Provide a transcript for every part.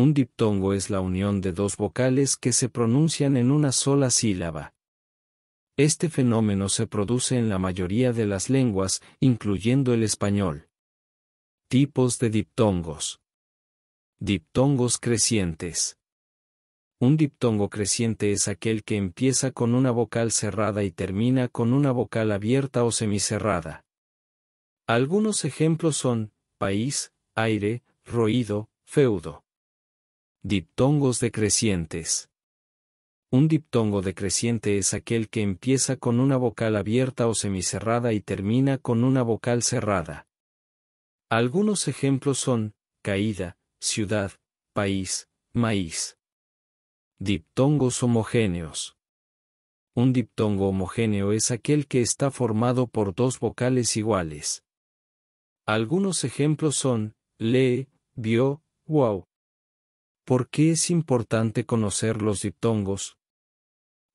Un diptongo es la unión de dos vocales que se pronuncian en una sola sílaba. Este fenómeno se produce en la mayoría de las lenguas, incluyendo el español. Tipos de diptongos. Diptongos crecientes. Un diptongo creciente es aquel que empieza con una vocal cerrada y termina con una vocal abierta o semicerrada. Algunos ejemplos son país, aire, roído, feudo. Diptongos decrecientes. Un diptongo decreciente es aquel que empieza con una vocal abierta o semicerrada y termina con una vocal cerrada. Algunos ejemplos son, caída, ciudad, país, maíz. Diptongos homogéneos. Un diptongo homogéneo es aquel que está formado por dos vocales iguales. Algunos ejemplos son, lee, vio, wow. ¿Por qué es importante conocer los diptongos?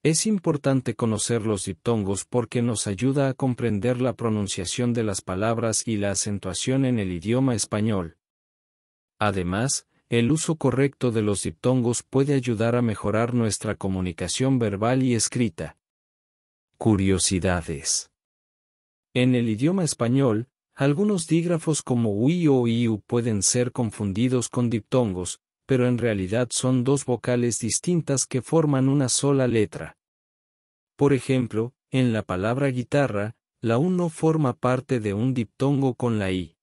Es importante conocer los diptongos porque nos ayuda a comprender la pronunciación de las palabras y la acentuación en el idioma español. Además, el uso correcto de los diptongos puede ayudar a mejorar nuestra comunicación verbal y escrita. Curiosidades. En el idioma español, algunos dígrafos como ui o iu pueden ser confundidos con diptongos, pero en realidad son dos vocales distintas que forman una sola letra. Por ejemplo, en la palabra guitarra, la U no forma parte de un diptongo con la I.